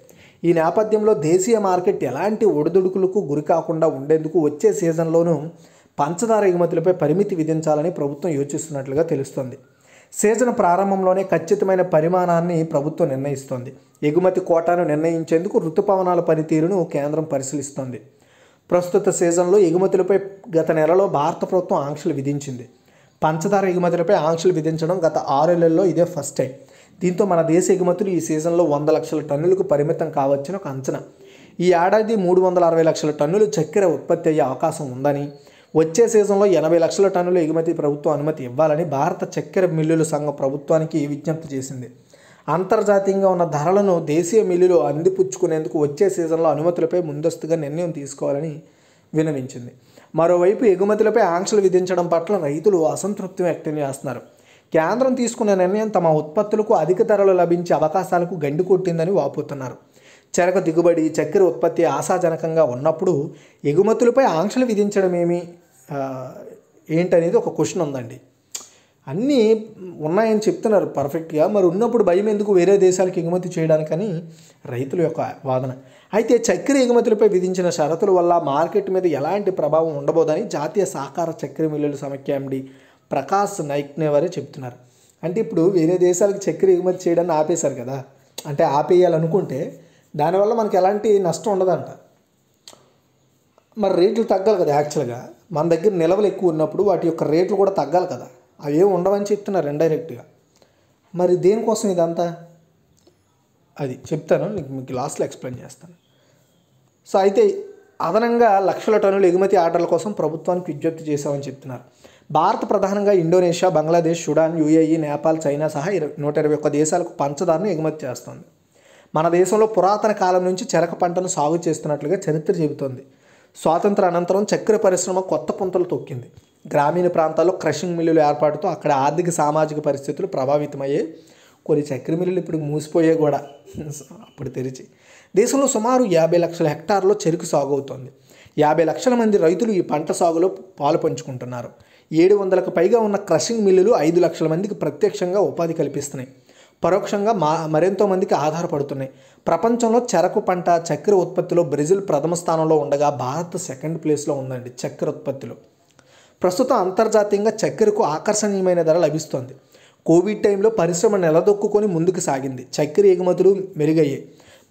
ఈ నేపథ్యంలో దేశీయ మార్కెట్ ఎలాంటి ఒడిదుడుకులకు గురి కాకుండా ఉండేందుకు వచ్చే సీజన్లోనూ పంచదార ఎగుమతులపై పరిమితి విధించాలని ప్రభుత్వం యోచిస్తున్నట్లుగా తెలుస్తోంది సీజన్ ప్రారంభంలోనే ఖచ్చితమైన పరిమాణాన్ని ప్రభుత్వం నిర్ణయిస్తోంది ఎగుమతి కోటాను నిర్ణయించేందుకు ఋతుపవనాల పనితీరును కేంద్రం పరిశీలిస్తోంది ప్రస్తుత సీజన్లో ఎగుమతులపై గత నెలలో భారత ప్రభుత్వం ఆంక్షలు విధించింది పంచదార ఎగుమతులపై ఆంక్షలు విధించడం గత ఆరేళ్లలో ఇదే ఫస్ట్ టైం దీంతో మన దేశ ఎగుమతులు ఈ సీజన్లో వంద లక్షల టన్నులకు పరిమితం కావచ్చని ఒక అంచనా ఈ ఏడాది మూడు వందల అరవై లక్షల టన్నులు చక్కెర ఉత్పత్తి అయ్యే అవకాశం ఉందని వచ్చే సీజన్లో ఎనభై లక్షల టన్నుల ఎగుమతి ప్రభుత్వం అనుమతి ఇవ్వాలని భారత చక్కెర మిల్లుల సంఘం ప్రభుత్వానికి విజ్ఞప్తి చేసింది అంతర్జాతీయంగా ఉన్న ధరలను దేశీయ మిల్లులు అందిపుచ్చుకునేందుకు వచ్చే సీజన్లో అనుమతులపై ముందస్తుగా నిర్ణయం తీసుకోవాలని వినవించింది మరోవైపు ఎగుమతులపై ఆంక్షలు విధించడం పట్ల రైతులు అసంతృప్తి వ్యక్తం చేస్తున్నారు కేంద్రం తీసుకున్న నిర్ణయం తమ ఉత్పత్తులకు అధిక ధరలు లభించే అవకాశాలకు గండి కొట్టిందని వాపోతున్నారు చెరకు దిగుబడి చక్కెర ఉత్పత్తి ఆశాజనకంగా ఉన్నప్పుడు ఎగుమతులపై ఆంక్షలు విధించడమేమి ఏంటనేది ఒక క్వశ్చన్ ఉందండి అన్నీ ఉన్నాయని చెప్తున్నారు పర్ఫెక్ట్గా మరి ఉన్నప్పుడు భయం ఎందుకు వేరే దేశాలకు ఎగుమతి చేయడానికని రైతుల యొక్క వాదన అయితే చక్కెర ఎగుమతులపై విధించిన షరతుల వల్ల మార్కెట్ మీద ఎలాంటి ప్రభావం ఉండబోదని జాతీయ సహకార చక్కెర మిల్లులు సమైక్య ఎండి ప్రకాష్ వారే చెప్తున్నారు అంటే ఇప్పుడు వేరే దేశాలకు చక్కెర ఎగుమతి చేయడాన్ని ఆపేశారు కదా అంటే ఆపేయాలనుకుంటే దానివల్ల మనకు ఎలాంటి నష్టం ఉండదంట మరి రేట్లు తగ్గాలి కదా యాక్చువల్గా మన దగ్గర నిలవలు ఎక్కువ ఉన్నప్పుడు వాటి యొక్క రేట్లు కూడా తగ్గాలి కదా అవి ఏమి ఉండవని చెప్తున్నారు ఇండైరెక్ట్గా మరి దేనికోసం ఇదంతా అది చెప్తాను నీకు మీకు లాస్ట్లో ఎక్స్ప్లెయిన్ చేస్తాను సో అయితే అదనంగా లక్షల టన్నుల ఎగుమతి ఆర్డర్ల కోసం ప్రభుత్వానికి విజ్ఞప్తి చేశామని చెప్తున్నారు భారత్ ప్రధానంగా Indonesia Bangladesh Sudan UAE Nepal China సహా ఇరవై నూట ఇరవై ఒక్క దేశాలకు పంచదారను ఎగుమతి చేస్తుంది మన దేశంలో పురాతన కాలం నుంచి చెరక పంటను సాగు చేస్తున్నట్లుగా చరిత్ర చెబుతోంది స్వాతంత్ర అనంతరం చక్కెర పరిశ్రమ కొత్త పుంతలు తొక్కింది గ్రామీణ ప్రాంతాల్లో క్రషింగ్ మిల్లులు ఏర్పాటుతో అక్కడ ఆర్థిక సామాజిక పరిస్థితులు ప్రభావితమయ్యే కొన్ని చక్కెర మిల్లులు ఇప్పుడు మూసిపోయే కూడా అప్పుడు తెరిచి దేశంలో సుమారు యాభై లక్షల హెక్టార్లో చెరుకు సాగు అవుతోంది యాభై లక్షల మంది రైతులు ఈ పంట సాగులో పాలు పంచుకుంటున్నారు ఏడు వందలకు పైగా ఉన్న క్రషింగ్ మిల్లులు ఐదు లక్షల మందికి ప్రత్యక్షంగా ఉపాధి కల్పిస్తున్నాయి పరోక్షంగా మా మరెంతో మందికి ఆధారపడుతున్నాయి ప్రపంచంలో చెరకు పంట చక్కెర ఉత్పత్తిలో బ్రెజిల్ ప్రథమ స్థానంలో ఉండగా భారత్ సెకండ్ ప్లేస్లో ఉందండి చక్కెర ఉత్పత్తిలో ప్రస్తుతం అంతర్జాతీయంగా చక్కెరకు ఆకర్షణీయమైన ధర లభిస్తోంది కోవిడ్ టైంలో పరిశ్రమ నిలదొక్కుని ముందుకు సాగింది చక్కెర ఎగుమతులు మెరుగయ్యాయి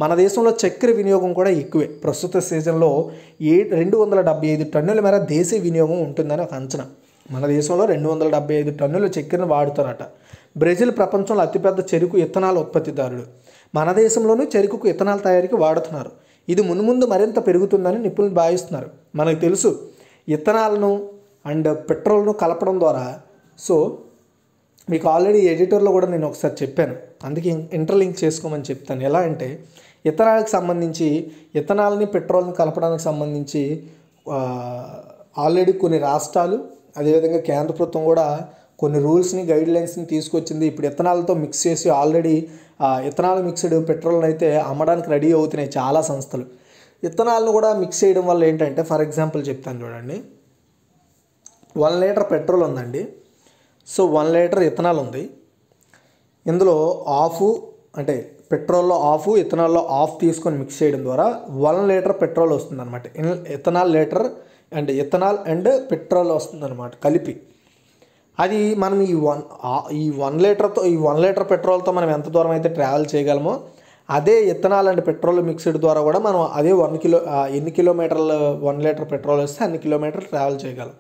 మన దేశంలో చక్కెర వినియోగం కూడా ఎక్కువే ప్రస్తుత సీజన్లో ఏ రెండు వందల డెబ్బై ఐదు టన్నుల మేర దేశీయ వినియోగం ఉంటుందని ఒక అంచనా మన దేశంలో రెండు వందల డెబ్బై ఐదు టన్నుల చక్కెరను వాడుతారట బ్రెజిల్ ప్రపంచంలో అతిపెద్ద చెరుకు ఇత్తనాల ఉత్పత్తిదారుడు మన దేశంలోనూ చెరుకుకు ఇత్తనాల తయారీకి వాడుతున్నారు ఇది ముందు ముందు మరింత పెరుగుతుందని నిపుణులు భావిస్తున్నారు మనకు తెలుసు ఇత్తనాలను అండ్ పెట్రోల్ను కలపడం ద్వారా సో మీకు ఆల్రెడీ ఎడిటర్లో కూడా నేను ఒకసారి చెప్పాను అందుకే ఇంటర్లింక్ చేసుకోమని చెప్తాను ఎలా అంటే ఇత్తనాలకు సంబంధించి ఇథనాల్ని పెట్రోల్ని కలపడానికి సంబంధించి ఆల్రెడీ కొన్ని రాష్ట్రాలు అదేవిధంగా కేంద్ర ప్రభుత్వం కూడా కొన్ని రూల్స్ని గైడ్ లైన్స్ని తీసుకొచ్చింది ఇప్పుడు ఇథనాలతో మిక్స్ చేసి ఆల్రెడీ ఇథనాల్ మిక్స్డ్ పెట్రోల్ని అయితే అమ్మడానికి రెడీ అవుతున్నాయి చాలా సంస్థలు ఇథనాల్ను కూడా మిక్స్ చేయడం వల్ల ఏంటంటే ఫర్ ఎగ్జాంపుల్ చెప్తాను చూడండి వన్ లీటర్ పెట్రోల్ ఉందండి సో వన్ లీటర్ ఇథనాల్ ఉంది ఇందులో ఆఫ్ అంటే పెట్రోల్లో ఆఫ్ ఇథనాల్లో ఆఫ్ తీసుకొని మిక్స్ చేయడం ద్వారా వన్ లీటర్ పెట్రోల్ అనమాట ethanol litre and ethanol and petrol వస్తుందన్నమాట కలిపి అది మనం ఈ వన్ ఈ వన్ లీటర్తో ఈ వన్ లీటర్ పెట్రోల్తో మనం ఎంత దూరం అయితే ట్రావెల్ చేయగలమో అదే ఇత్తనాలు అండ్ పెట్రోల్ మిక్స్డ్ ద్వారా కూడా మనం అదే వన్ కిలో ఎన్ని కిలోమీటర్లు వన్ లీటర్ పెట్రోల్ వస్తే అన్ని కిలోమీటర్లు ట్రావెల్ చేయగలం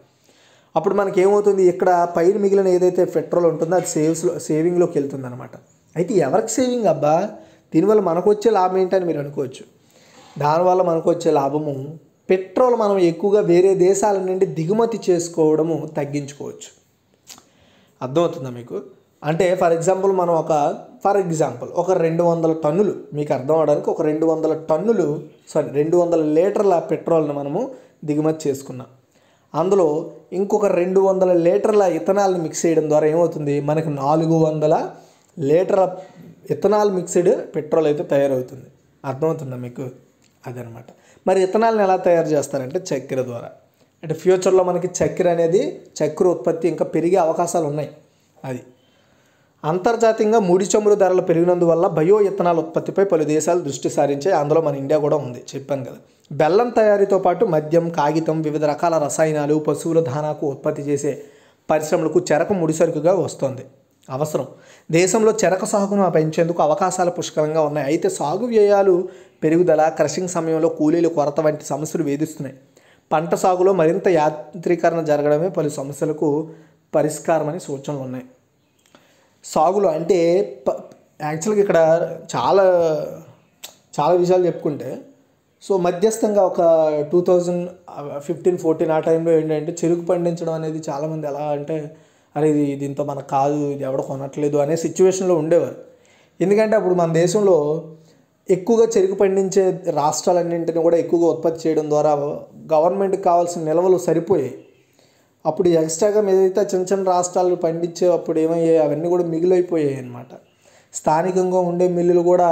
అప్పుడు మనకి ఏమవుతుంది ఇక్కడ పైన మిగిలిన ఏదైతే పెట్రోల్ ఉంటుందో అది సేవ్స్లో సేవింగ్లోకి వెళ్తుంది అనమాట అయితే ఎవరికి సేవింగ్ అబ్బా దీనివల్ల మనకు వచ్చే లాభం ఏంటని మీరు అనుకోవచ్చు దానివల్ల మనకు వచ్చే లాభము పెట్రోల్ మనం ఎక్కువగా వేరే దేశాల నుండి దిగుమతి చేసుకోవడము తగ్గించుకోవచ్చు అర్థమవుతుందా మీకు అంటే ఫర్ ఎగ్జాంపుల్ మనం ఒక ఫర్ ఎగ్జాంపుల్ ఒక రెండు వందల టన్నులు మీకు అర్థం అవడానికి ఒక రెండు వందల టన్నులు సారీ రెండు వందల లీటర్ల పెట్రోల్ని మనము దిగుమతి చేసుకున్నాం అందులో ఇంకొక రెండు వందల లీటర్ల ఇథనాల్ని మిక్స్ చేయడం ద్వారా ఏమవుతుంది మనకు నాలుగు వందల లీటర్ల ఇథనాల్ మిక్స్డ్ పెట్రోల్ అయితే తయారవుతుంది అర్థమవుతుందా మీకు అదనమాట మరి ఇథనాల్ని ఎలా తయారు చేస్తారంటే చక్కెర ద్వారా అంటే ఫ్యూచర్లో మనకి చక్కెర అనేది చక్కెర ఉత్పత్తి ఇంకా పెరిగే అవకాశాలు ఉన్నాయి అది అంతర్జాతీయంగా ముడి చమురు ధరలు పెరిగినందువల్ల బయో ఇథనాల్ ఉత్పత్తిపై పలు దేశాలు దృష్టి సారించే అందులో మన ఇండియా కూడా ఉంది చెప్పాను కదా బెల్లం తయారీతో పాటు మద్యం కాగితం వివిధ రకాల రసాయనాలు పశువుల దానాకు ఉత్పత్తి చేసే పరిశ్రమలకు చెరకు ముడిసరుకుగా వస్తుంది అవసరం దేశంలో చెరకు సాగును పెంచేందుకు అవకాశాలు పుష్కలంగా ఉన్నాయి అయితే సాగు వ్యయాలు పెరుగుదల క్రషింగ్ సమయంలో కూలీలు కొరత వంటి సమస్యలు వేధిస్తున్నాయి పంట సాగులో మరింత యాంత్రీకరణ జరగడమే పలు సమస్యలకు పరిష్కారమని సూచనలు ఉన్నాయి సాగులో అంటే ప యాక్చువల్గా ఇక్కడ చాలా చాలా విషయాలు చెప్పుకుంటే సో మధ్యస్థంగా ఒక టూ థౌజండ్ ఫిఫ్టీన్ ఫోర్టీన్ ఆ టైంలో ఏంటంటే చెరుకు పండించడం అనేది చాలామంది ఎలా అంటే అరే ఇది దీంతో మనకు కాదు ఇది ఎవడ కొనట్లేదు అనే సిచ్యువేషన్లో ఉండేవారు ఎందుకంటే అప్పుడు మన దేశంలో ఎక్కువగా చెరుకు పండించే రాష్ట్రాలన్నింటినీ కూడా ఎక్కువగా ఉత్పత్తి చేయడం ద్వారా గవర్నమెంట్కి కావాల్సిన నిల్వలు సరిపోయాయి అప్పుడు ఎక్స్ట్రాగా ఏదైతే చిన్న చిన్న రాష్ట్రాలు పండించే అప్పుడు ఏమయ్యాయి అవన్నీ కూడా మిగిలిపోయాయి అనమాట స్థానికంగా ఉండే మిల్లులు కూడా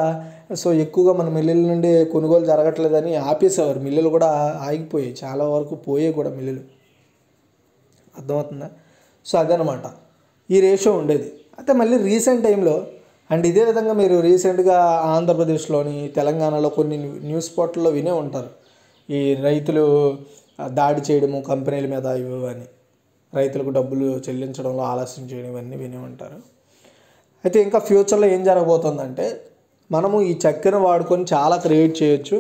సో ఎక్కువగా మన మిల్లుల నుండి కొనుగోలు జరగట్లేదని ఆపేసేవారు మిల్లులు కూడా ఆగిపోయాయి చాలా వరకు పోయాయి కూడా మిల్లులు అర్థమవుతుందా సో అదనమాట ఈ రేషియో ఉండేది అయితే మళ్ళీ రీసెంట్ టైంలో అండ్ ఇదే విధంగా మీరు రీసెంట్గా ఆంధ్రప్రదేశ్లోని తెలంగాణలో కొన్ని న్యూస్ పోర్టల్లో వినే ఉంటారు ఈ రైతులు దాడి చేయడము కంపెనీల మీద ఇవ్వని రైతులకు డబ్బులు చెల్లించడంలో ఆలస్యం చేయడం ఇవన్నీ వినే ఉంటారు అయితే ఇంకా ఫ్యూచర్లో ఏం జరగబోతుందంటే మనము ఈ చక్కెర వాడుకొని చాలా క్రియేట్ చేయొచ్చు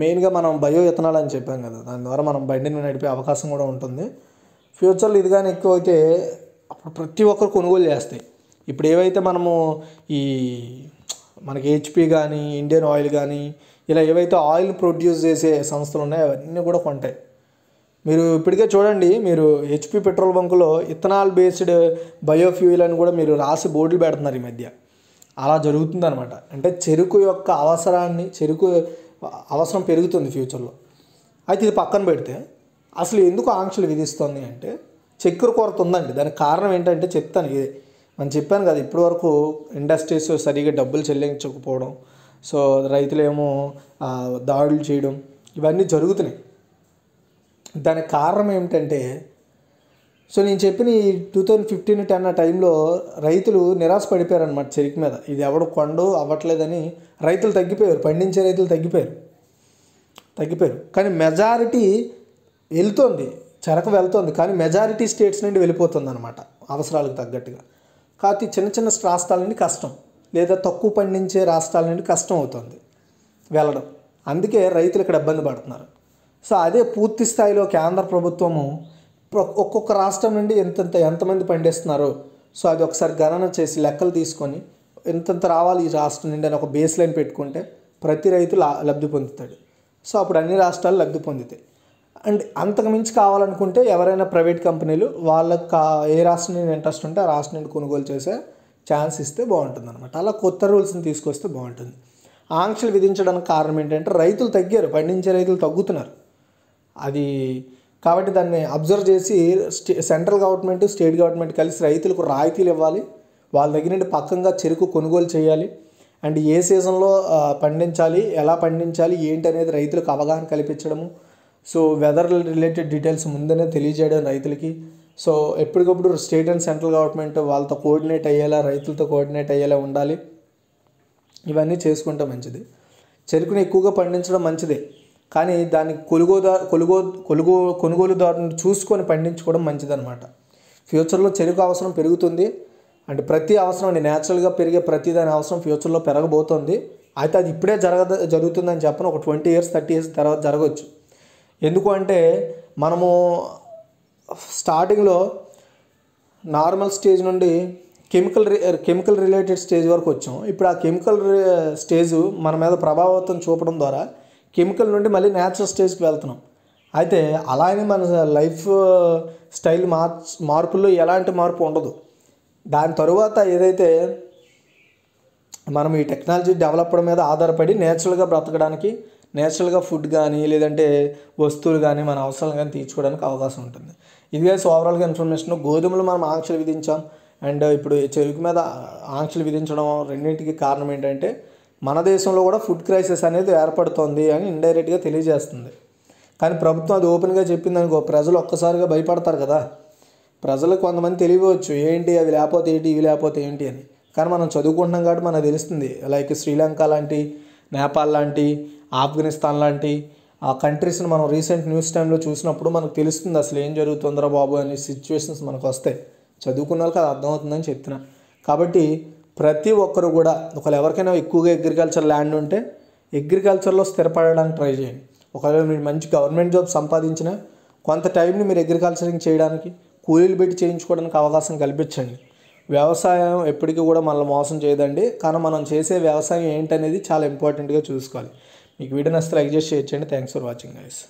మెయిన్గా మనం బయో ఇథనాల్ అని చెప్పాం కదా దాని ద్వారా మనం బండిని నడిపే అవకాశం కూడా ఉంటుంది ఫ్యూచర్లో ఇది కానీ ఎక్కువైతే అప్పుడు ప్రతి ఒక్కరు కొనుగోలు చేస్తాయి ఇప్పుడు ఏవైతే మనము ఈ మనకి హెచ్పి కానీ ఇండియన్ ఆయిల్ కానీ ఇలా ఏవైతే ఆయిల్ ప్రొడ్యూస్ చేసే సంస్థలు ఉన్నాయో అవన్నీ కూడా కొంటాయి మీరు ఇప్పటికే చూడండి మీరు హెచ్పి పెట్రోల్ బంకులో ఇథనాల్ బేస్డ్ బయోఫ్యూయల్ అని కూడా మీరు రాసి బోర్డులు పెడుతున్నారు ఈ మధ్య అలా జరుగుతుంది అనమాట అంటే చెరుకు యొక్క అవసరాన్ని చెరుకు అవసరం పెరుగుతుంది ఫ్యూచర్లో అయితే ఇది పక్కన పెడితే అసలు ఎందుకు ఆంక్షలు విధిస్తుంది అంటే చక్కెర కొరత ఉందండి దానికి కారణం ఏంటంటే చెప్తాను ఇదే మనం చెప్పాను కదా ఇప్పటివరకు ఇండస్ట్రీస్ సరిగా డబ్బులు చెల్లించకపోవడం సో రైతులేమో దాడులు చేయడం ఇవన్నీ జరుగుతున్నాయి దానికి కారణం ఏమిటంటే సో నేను చెప్పిన ఈ టూ థౌజండ్ ఫిఫ్టీన్ టెన్ ఆ టైంలో రైతులు నిరాశ పడిపోయారనమాట చెరుకు మీద ఇది ఎవడు కొండు అవ్వట్లేదని రైతులు తగ్గిపోయారు పండించే రైతులు తగ్గిపోయారు తగ్గిపోయారు కానీ మెజారిటీ వెళ్తుంది చెరకు వెళ్తుంది కానీ మెజారిటీ స్టేట్స్ నుండి వెళ్ళిపోతుంది అనమాట అవసరాలకు తగ్గట్టుగా కాబట్టి చిన్న చిన్న రాష్ట్రాలని కష్టం లేదా తక్కువ పండించే రాష్ట్రాల నుండి కష్టం అవుతుంది వెళ్ళడం అందుకే రైతులు ఇక్కడ ఇబ్బంది పడుతున్నారు సో అదే పూర్తి స్థాయిలో కేంద్ర ప్రభుత్వము ఒక్కొక్క రాష్ట్రం నుండి ఎంతెంత ఎంతమంది పండిస్తున్నారో సో అది ఒకసారి గణన చేసి లెక్కలు తీసుకొని ఎంతంత రావాలి ఈ రాష్ట్రం నుండి అని ఒక బేస్ లైన్ పెట్టుకుంటే ప్రతి రైతు లబ్ధి పొందుతాడు సో అప్పుడు అన్ని రాష్ట్రాలు లబ్ధి పొందుతాయి అండ్ అంతకు మించి కావాలనుకుంటే ఎవరైనా ప్రైవేట్ కంపెనీలు వాళ్ళకి కా ఏ రాష్ట్రం నుండి ఇంట్రెస్ట్ ఉంటే ఆ రాష్ట్రం నుండి కొనుగోలు చేసే ఛాన్స్ ఇస్తే బాగుంటుంది అనమాట అలా కొత్త రూల్స్ని తీసుకొస్తే బాగుంటుంది ఆంక్షలు విధించడానికి కారణం ఏంటంటే రైతులు తగ్గారు పండించే రైతులు తగ్గుతున్నారు అది కాబట్టి దాన్ని అబ్జర్వ్ చేసి state central government state government కలిసి రైతులకు రాయితీలు ఇవ్వాలి వాళ్ళ దగ్గర నుండి పక్కంగా చెరుకు కొనుగోలు చేయాలి అండ్ ఏ సీజన్లో పండించాలి ఎలా పండించాలి ఏంటి అనేది రైతులకు అవగాహన కల్పించడము సో వెదర్ రిలేటెడ్ డీటెయిల్స్ ముందనే తెలియజేయడం రైతులకి సో ఎప్పటికప్పుడు స్టేట్ అండ్ సెంట్రల్ గవర్నమెంట్ వాళ్ళతో కోఆర్డినేట్ అయ్యేలా రైతులతో కోఆర్డినేట్ అయ్యేలా ఉండాలి ఇవన్నీ చేసుకుంటే మంచిది చెరుకుని ఎక్కువగా పండించడం మంచిదే కానీ దాన్ని కొలుగోదా కొలుగో కొలుగో కొనుగోలుదారుని చూసుకొని పండించుకోవడం మంచిదన్నమాట ఫ్యూచర్లో చెరుకు అవసరం పెరుగుతుంది అంటే ప్రతి అవసరం అండి న్యాచురల్గా పెరిగే ప్రతి దాని అవసరం ఫ్యూచర్లో పెరగబోతుంది అయితే అది ఇప్పుడే జరగ జరుగుతుందని చెప్పను ఒక ట్వంటీ ఇయర్స్ థర్టీ ఇయర్స్ తర్వాత జరగవచ్చు ఎందుకు అంటే మనము స్టార్టింగ్లో నార్మల్ స్టేజ్ నుండి కెమికల్ కెమికల్ రిలేటెడ్ స్టేజ్ వరకు వచ్చాం ఇప్పుడు ఆ కెమికల్ స్టేజ్ మన మీద ప్రభావితం చూపడం ద్వారా కెమికల్ నుండి మళ్ళీ న్యాచురల్ స్టేజ్కి వెళ్తున్నాం అయితే అలానే మన లైఫ్ స్టైల్ మార్ మార్పుల్లో ఎలాంటి మార్పు ఉండదు దాని తరువాత ఏదైతే మనం ఈ టెక్నాలజీ డెవలప్ మీద ఆధారపడి నేచురల్గా బ్రతకడానికి నేచురల్గా ఫుడ్ కానీ లేదంటే వస్తువులు కానీ మన అవసరాలు కానీ తీర్చుకోవడానికి అవకాశం ఉంటుంది ఇది గైస్ ఓవరాల్గా ఇన్ఫర్మేషన్ గోధుమలు మనం ఆంక్షలు విధించాం అండ్ ఇప్పుడు చెరుకు మీద ఆంక్షలు విధించడం రెండింటికి కారణం ఏంటంటే మన దేశంలో కూడా ఫుడ్ క్రైసిస్ అనేది ఏర్పడుతుంది అని ఇండైరెక్ట్గా తెలియజేస్తుంది కానీ ప్రభుత్వం అది ఓపెన్గా చెప్పింది అనుకో ప్రజలు ఒక్కసారిగా భయపడతారు కదా ప్రజలకు కొంతమంది తెలియవచ్చు ఏంటి అది లేకపోతే ఏంటి ఇవి లేకపోతే ఏంటి అని కానీ మనం చదువుకుంటున్నాం కాబట్టి మనకు తెలుస్తుంది లైక్ శ్రీలంక లాంటి నేపాల్ లాంటి ఆఫ్ఘనిస్తాన్ లాంటి ఆ కంట్రీస్ని మనం రీసెంట్ న్యూస్ టైంలో చూసినప్పుడు మనకు తెలుస్తుంది అసలు ఏం జరుగుతుందిరా బాబు అనే సిచ్యువేషన్స్ మనకు వస్తాయి చదువుకున్న వాళ్ళకి అది అర్థమవుతుందని చెప్తున్నా కాబట్టి ప్రతి ఒక్కరు కూడా ఒకవేళ ఎవరికైనా ఎక్కువగా అగ్రికల్చర్ ల్యాండ్ ఉంటే అగ్రికల్చర్లో స్థిరపడడానికి ట్రై చేయండి ఒకవేళ మీరు మంచి గవర్నమెంట్ జాబ్ సంపాదించిన కొంత టైంని మీరు అగ్రికల్చరింగ్ చేయడానికి కూలీలు పెట్టి చేయించుకోవడానికి అవకాశం కల్పించండి వ్యవసాయం ఎప్పటికీ కూడా మనల్ని మోసం చేయదండి కానీ మనం చేసే వ్యవసాయం ఏంటనేది చాలా ఇంపార్టెంట్గా చూసుకోవాలి మీకు వీడియో నచ్చితే లైక్ చేసి షేర్ చేయండి థ్యాంక్స్ ఫర్ వాచింగ్ గైస్